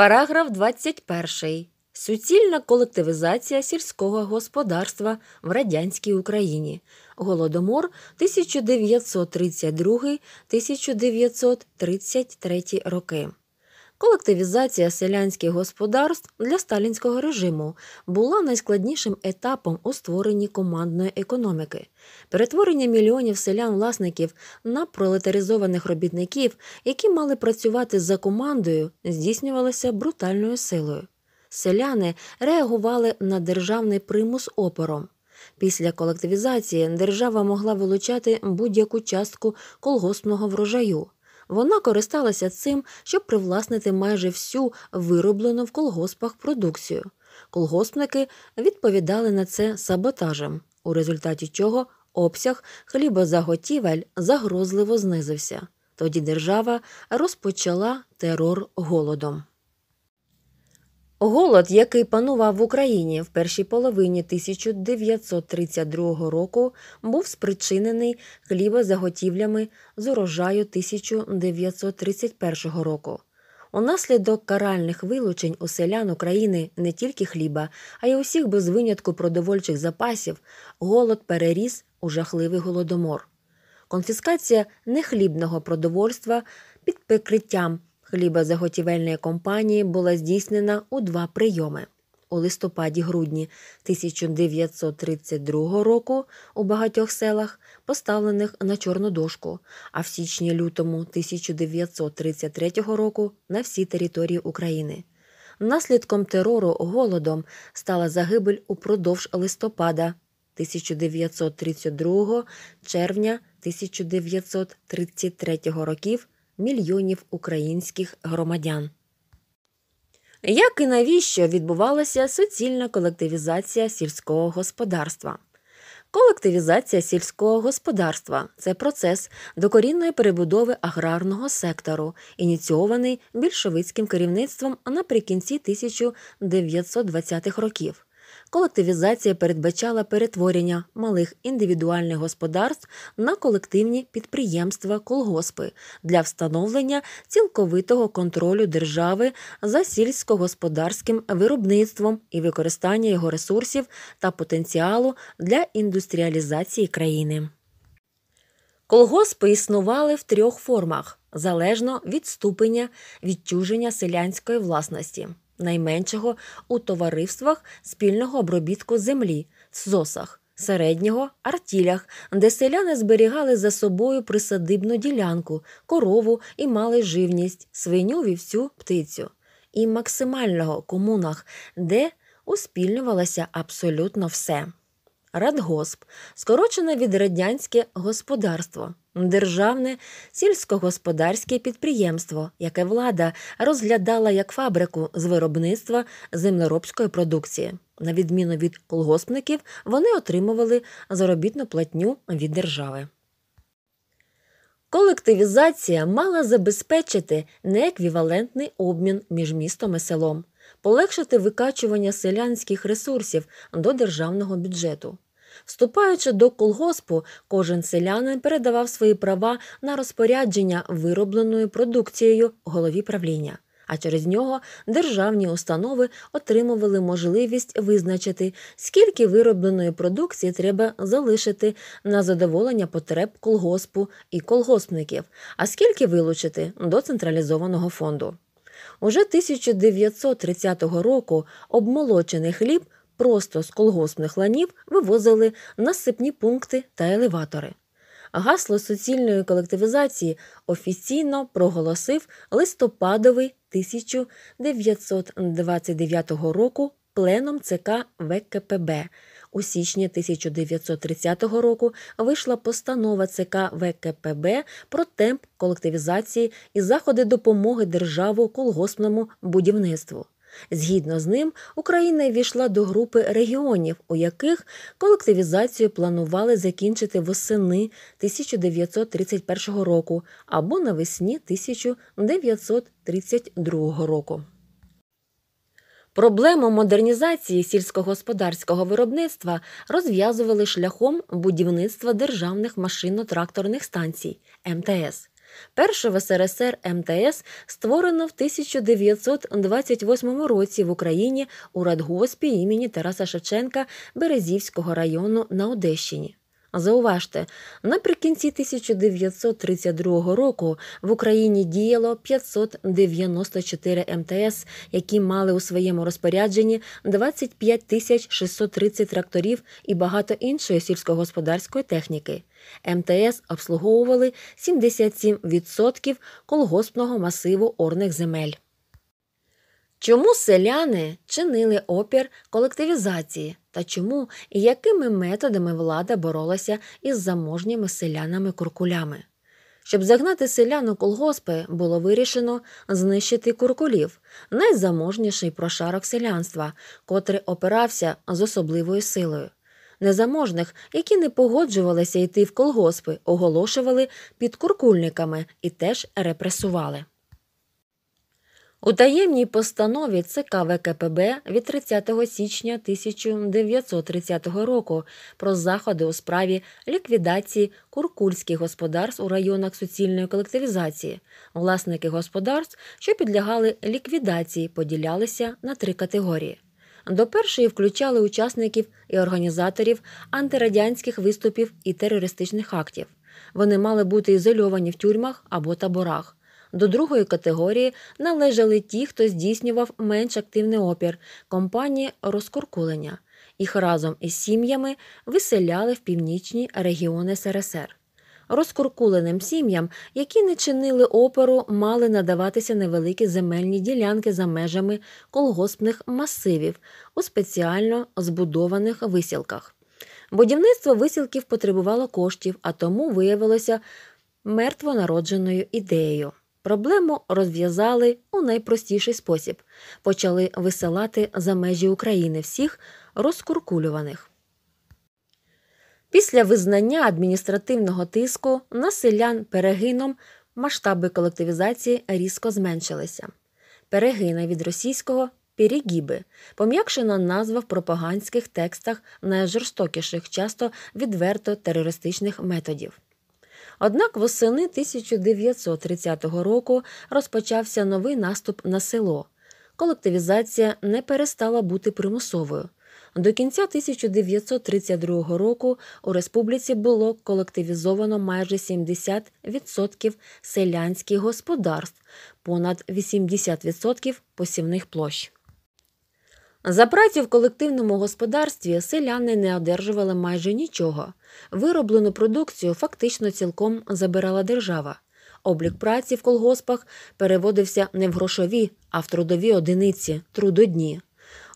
Параграф 21. Суцільна колективізація сільського господарства в радянській Україні. Голодомор 1932 1933 роки. Колективізація селянських господарств для сталінського режиму була найскладнішим етапом у створенні командної економіки. Перетворення мільйонів селян-власників на пролетаризованих робітників, які мали працювати за командою, здійснювалося брутальною силою. Селяни реагували на державний примус опором. Після колективізації держава могла вилучати будь-яку частку колгоспного врожаю. Вона користалася цим, щоб привласнити майже всю вироблену в колгоспах продукцію. Колгоспники відповідали на це саботажем, у результаті чого обсяг хлібозаготівель загрозливо знизився. Тоді держава розпочала терор голодом. Голод, який панував в Україні в першій половині 1932 року, був спричинений хлібозаготівлями з урожаю 1931 року. Унаслідок каральних вилучень у селян України не тільки хліба, а й усіх без винятку продовольчих запасів, голод переріс у жахливий голодомор. Конфіскація нехлібного продовольства під прикриттям хлібозаготівельної компанії була здійснена у два прийоми. У листопаді-грудні 1932 року у багатьох селах, поставлених на чорну дошку, а в січні-лютому 1933 року на всій території України. Наслідком терору голодом стала загибель упродовж листопада 1932 червня 1933 років мільйонів українських громадян. Як і навіщо відбувалася суцільна колективізація сільського господарства? Колективізація сільського господарства це процес докорінної перебудови аграрного сектору, ініційований більшовицьким керівництвом наприкінці 1920-х років. Колективізація передбачала перетворення малих індивідуальних господарств на колективні підприємства колгоспи для встановлення цілковитого контролю держави за сільськогосподарським виробництвом і використання його ресурсів та потенціалу для індустріалізації країни. Колгоспи існували в трьох формах залежно від ступеня відчуження селянської власності найменшого у товариствах спільного обробітку землі, СОСах, середнього артілях, де селяни зберігали за собою присадибну ділянку, корову і мали живність, свиню вівцю птицю, і максимального комунах, де успільнювалося абсолютно все. Радгосп, скорочене від радянське господарство, державне сільськогосподарське підприємство, яке влада розглядала як фабрику з виробництва землеробської продукції. На відміну від колгоспників, вони отримували заробітну платню від держави. Колективізація мала забезпечити нееквівалентний обмін між містом і селом полегшити викачування селянських ресурсів до державного бюджету. Вступаючи до колгоспу, кожен селянин передавав свої права на розпорядження виробленою продукцією голові правління, а через нього державні установи отримували можливість визначити, скільки виробленої продукції треба залишити на задоволення потреб колгоспу і колгоспників, а скільки вилучити до централізованого фонду. Уже 1930 року обмолочений хліб просто з колгоспних ланів вивозили на сипні пункти та елеватори. Гасло суцільної колективізації офіційно проголосив листопадовий 1929 року пленом ЦК ВКПБ. У січні 1930 року вийшла постанова ЦК ВКПБ про темп колективізації і заходи допомоги державу колгоспному будівництву. Згідно з ним, Україна війшла до групи регіонів, у яких колективізацію планували закінчити восени 1931 року або навесні 1932 року. Проблему модернізації сільськогосподарського виробництва розв'язували шляхом будівництва державних машино-тракторних станцій МТС. Перше в СРСР МТС створено в 1928 році в Україні у радгоспі імені Тараса Шевченка Березівського району на Одещині. Зауважте, наприкінці 1932 року в Україні діяло 594 МТС, які мали у своєму розпорядженні 25 тисяч 630 тракторів і багато іншої сільськогосподарської техніки. МТС обслуговували 77% колгоспного масиву орних земель. Чому селяни чинили опір колективізації? та чому і якими методами влада боролася із заможніми селянами-куркулями. Щоб загнати селян у колгоспи, було вирішено знищити куркулів, найзаможніший прошарок селянства, котрий опирався з особливою силою. Незаможних, які не погоджувалися йти в колгоспи, оголошували підкуркульниками і теж репресували. У таємній постанові ЦК ВКПБ від 30 січня 1930 року про заходи у справі ліквідації куркульських господарств у районах суцільної колективізації. Власники господарств, що підлягали ліквідації, поділялися на три категорії. До першої включали учасників і організаторів антирадянських виступів і терористичних актів. Вони мали бути ізольовані в тюрмах або таборах. До другої категорії належали ті, хто здійснював менш активний опір компанії розкуркулення. Їх разом із сім'ями виселяли в північні регіони СРСР. Розкуркуленим сім'ям, які не чинили оперу, мали надаватися невеликі земельні ділянки за межами колгоспних масивів у спеціально збудованих висілках. Будівництво висілків потребувало коштів, а тому виявилося мертвонародженою ідеєю. Проблему розв'язали у найпростіший спосіб почали висилати за межі України всіх розкуркулюваних. Після визнання адміністративного тиску на селян перегином масштаби колективізації різко зменшилися. Перегина від російського перегіби пом'якшена назва в пропагандських текстах найжорстокіших, часто відверто терористичних методів. Однак восени 1930 року розпочався новий наступ на село. Колективізація не перестала бути примусовою. До кінця 1932 року у республіці було колективізовано майже 70% селянських господарств, понад 80% посівних площ. За працю в колективному господарстві селяни не одержували майже нічого. Вироблену продукцію фактично цілком забирала держава. Облік праці в колгоспах переводився не в грошові, а в трудові одиниці трудодні.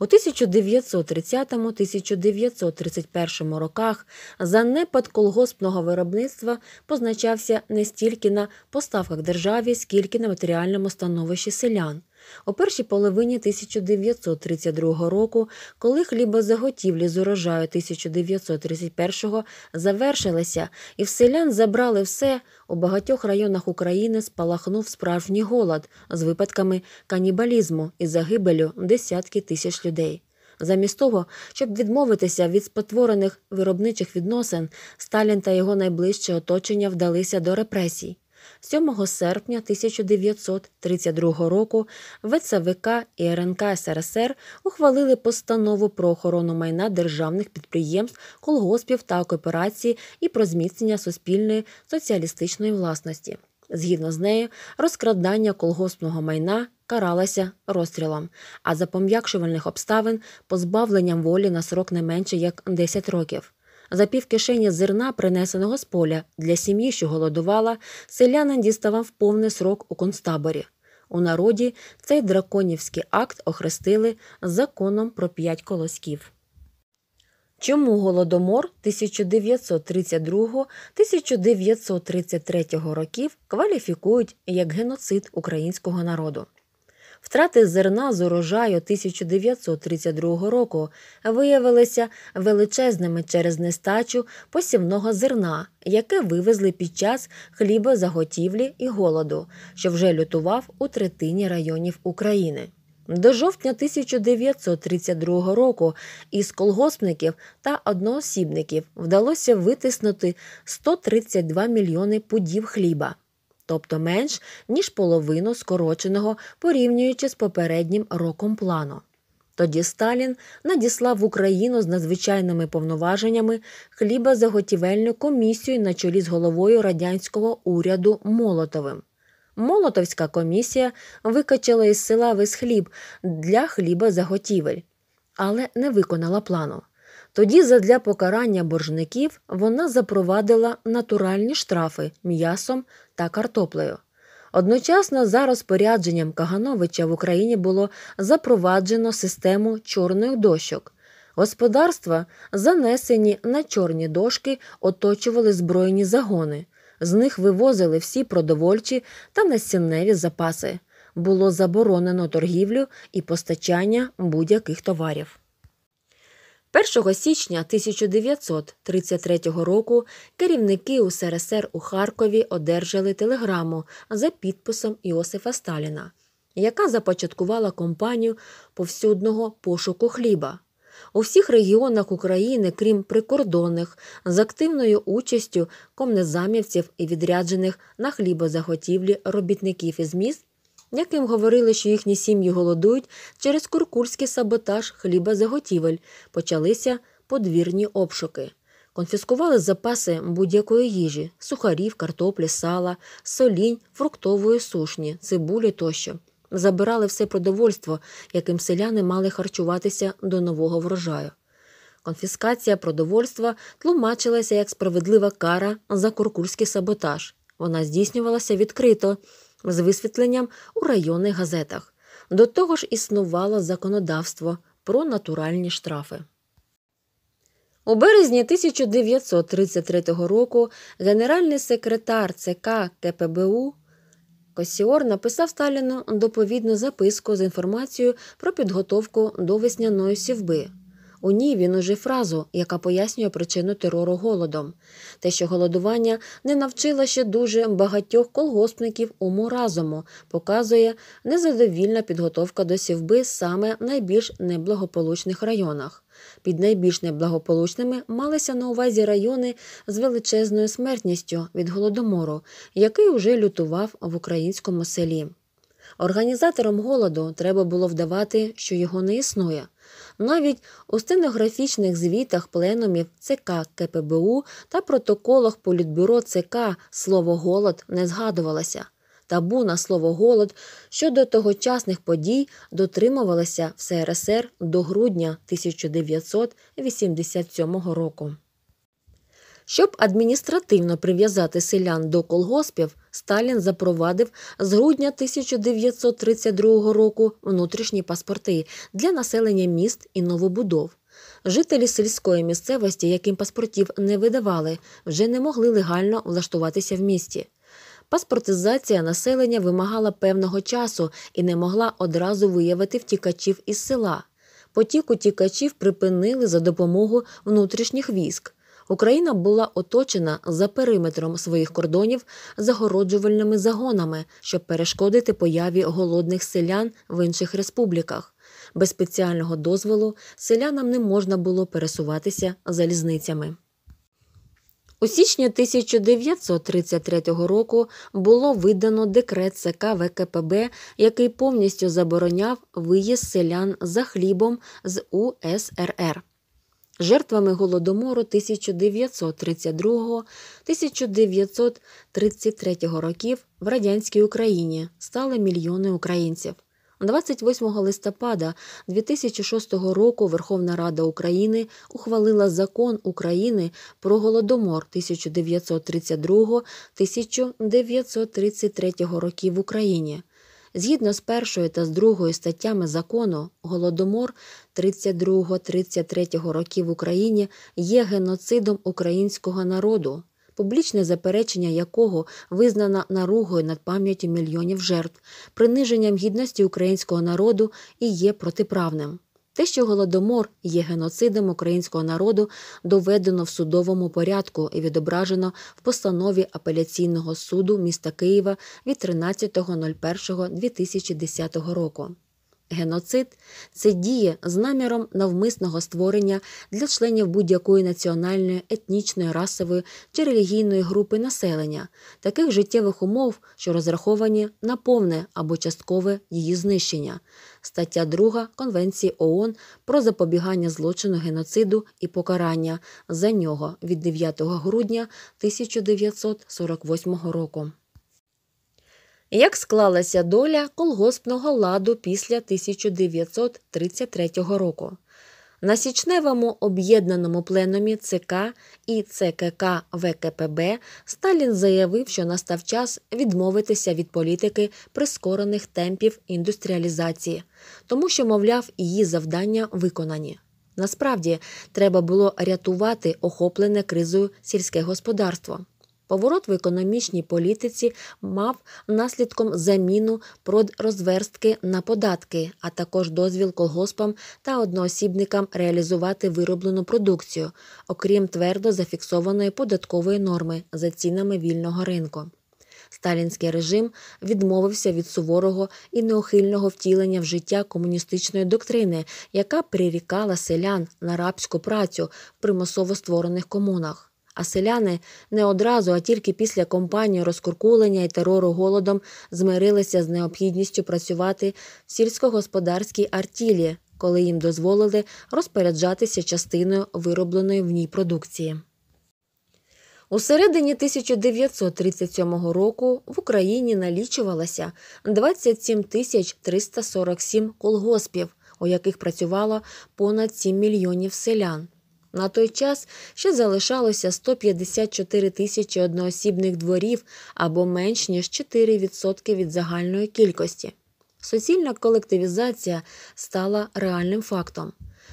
У 1930-1931 роках занепад колгоспного виробництва позначався не стільки на поставках державі, скільки на матеріальному становищі селян. У першій половині 1932 року, коли хлібозаготівлі з урожаю 1931-го завершилися і в селян забрали все, у багатьох районах України спалахнув справжній голод з випадками канібалізму і загибелю десятки тисяч людей. Замість того, щоб відмовитися від спотворених виробничих відносин, Сталін та його найближче оточення вдалися до репресій. 7 серпня 1932 року ВЦВК і РНК СРСР ухвалили постанову про охорону майна державних підприємств, колгоспів та кооперації і про зміцнення суспільної соціалістичної власності. Згідно з нею, розкрадання колгоспного майна каралася розстрілом, а за пом'якшувальних обставин позбавленням волі на срок не менше як 10 років. За пів кишені зерна, принесеного з поля, для сім'ї, що голодувала, селянин діставав повний срок у концтаборі. У народі цей драконівський акт охрестили законом про п'ять колосків. Чому голодомор 1932-1933 років кваліфікують як геноцид українського народу? Втрати зерна з урожаю 1932 року виявилися величезними через нестачу посівного зерна, яке вивезли під час хлібозаготівлі і голоду, що вже лютував у третині районів України. До жовтня 1932 року із колгоспників та одноосібників вдалося витиснути 132 мільйони пудів хліба тобто менш ніж половину скороченого порівнюючи з попереднім роком плану. Тоді Сталін надіслав в Україну з надзвичайними повноваженнями хлібозаготівельну комісію на чолі з головою радянського уряду Молотовим. Молотовська комісія викачала із села весь хліб для хліба заготівель, але не виконала плану. Тоді, задля покарання боржників, вона запровадила натуральні штрафи м'ясом та картоплею. Одночасно, за розпорядженням Кагановича в Україні було запроваджено систему чорних дощок. Господарства, занесені на чорні дошки, оточували збройні загони. З них вивозили всі продовольчі та насінневі запаси. Було заборонено торгівлю і постачання будь-яких товарів. 1 січня 1933 року керівники УСРСР у Харкові одержали телеграму за підписом Іосифа Сталіна, яка започаткувала кампанію повсюдного пошуку хліба. У всіх регіонах України, крім прикордонних, з активною участю комнезамівців і відряджених на хлібозаготівлі робітників із міст яким говорили, що їхні сім'ї голодують через куркульський саботаж хліба заготівель, почалися подвірні обшуки. Конфіскували запаси будь-якої їжі сухарів, картоплі, сала, солінь, фруктової сушні, цибулі тощо. Забирали все продовольство, яким селяни мали харчуватися до нового врожаю. Конфіскація продовольства тлумачилася як справедлива кара за куркульський саботаж. Вона здійснювалася відкрито, з висвітленням у районних газетах. До того ж існувало законодавство про натуральні штрафи. У березні 1933 року генеральний секретар ЦК КПБУ Косіор написав Сталіну доповідну записку з інформацією про підготовку до весняної сівби. У ній він уже фразу, яка пояснює причину терору голодом, те, що голодування не навчило ще дуже багатьох колгоспників уму разуму, показує незадовільна підготовка до сівби саме в найбільш неблагополучних районах. Під найбільш неблагополучними малися на увазі райони з величезною смертністю від голодомору, який уже лютував в українському селі. Організаторам голоду треба було вдавати, що його не існує. Навіть у стенографічних звітах пленумів ЦК КПБУ та протоколах Політбюро ЦК слово голод не згадувалося. Табу на слово голод щодо тогочасних подій дотримувалося в СРСР до грудня 1987 року. Щоб адміністративно прив'язати селян до колгоспів, Сталін запровадив з грудня 1932 року внутрішні паспорти для населення міст і новобудов. Жителі сільської місцевості, яким паспортів не видавали, вже не могли легально влаштуватися в місті. Паспортизація населення вимагала певного часу і не могла одразу виявити втікачів із села. Потік утікачів припинили за допомогою внутрішніх військ. Україна була оточена за периметром своїх кордонів загороджувальними загонами, щоб перешкодити появі голодних селян в інших республіках. Без спеціального дозволу селянам не можна було пересуватися залізницями. У січні 1933 року було видано декрет СК ВКПБ, який повністю забороняв виїзд селян за хлібом з УСРР жертвами голодомору 1932-1933 років в радянській Україні стали мільйони українців. 28 листопада 2006 року Верховна Рада України ухвалила закон України про голодомор 1932-1933 років в Україні. Згідно з першою та з другою статтями закону, голодомор 32-33 років в Україні є геноцидом українського народу, публічне заперечення якого визнано наругою над пам'яті мільйонів жертв, приниженням гідності українського народу і є протиправним. Те, що голодомор є геноцидом українського народу, доведено в судовому порядку і відображено в постанові апеляційного суду міста Києва від 13.01.2010 року. Геноцид це дія з наміром навмисного створення для членів будь-якої національної, етнічної, расової чи релігійної групи населення, таких життєвих умов, що розраховані на повне або часткове її знищення. Стаття 2 Конвенції ООН про запобігання злочину геноциду і покарання за нього від 9 грудня 1948 року як склалася доля колгоспного ладу після 1933 року. На січневому об'єднаному пленумі ЦК і ЦКК ВКПБ Сталін заявив, що настав час відмовитися від політики прискорених темпів індустріалізації, тому що, мовляв, її завдання виконані. Насправді треба було рятувати охоплене кризою сільське господарство. Поворот в економічній політиці мав наслідком заміну продрозверстки на податки, а також дозвіл колгоспам та одноосібникам реалізувати вироблену продукцію, окрім твердо зафіксованої податкової норми за цінами вільного ринку. Сталінський режим відмовився від суворого і неухильного втілення в життя комуністичної доктрини, яка прирікала селян на рабську працю в примусово створених комунах. А селяни не одразу, а тільки після компанії розкуркулення і терору голодом змирилися з необхідністю працювати в сільськогосподарській артілі, коли їм дозволили розпоряджатися частиною виробленої в ній продукції. У середині 1937 року в Україні налічувалося 27 тисяч 347 колгоспів, у яких працювало понад 7 мільйонів селян. На той час ще залишалося 154 тисячі одноосібних дворів або менш ніж 4% від загальної кількості. Суцільна колективізація стала реальним фактом.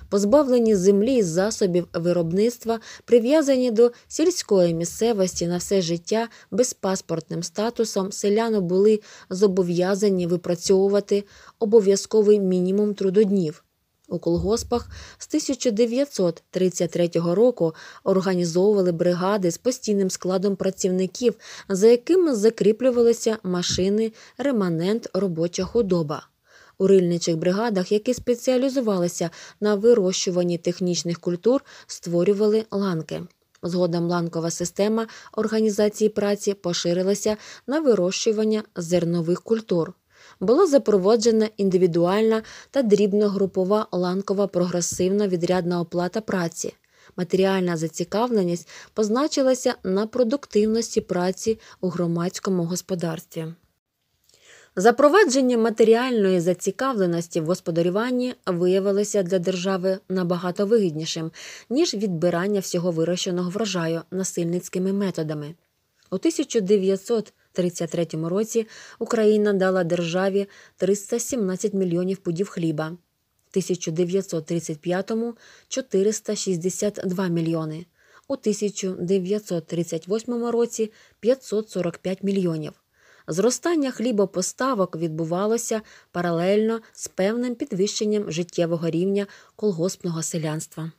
Позбавлені землі і засобів виробництва, прив'язані до сільської місцевості на все життя безпаспортним статусом, селяни були зобов'язані випрацьовувати обов'язковий мінімум трудоднів. У колгоспах з 1933 року організовували бригади з постійним складом працівників, за якими закріплювалися машини, реманент, робоча худоба. У рильничих бригадах, які спеціалізувалися на вирощуванні технічних культур, створювали ланки. Згодом ланкова система організації праці поширилася на вирощування зернових культур була запроваджена індивідуальна та дрібногрупова ланкова прогресивна відрядна оплата праці. Матеріальна зацікавленість позначилася на продуктивності праці у громадському господарстві. Запровадження матеріальної зацікавленості в господарюванні виявилося для держави набагато вигіднішим, ніж відбирання всього вирощеного врожаю насильницькими методами. У 1900 1933 році Україна дала державі 317 мільйонів пудів хліба, в 1935 – 462 мільйони, у 1938 році 545 мільйонів. Зростання хлібопоставок відбувалося паралельно з певним підвищенням життєвого рівня колгоспного селянства.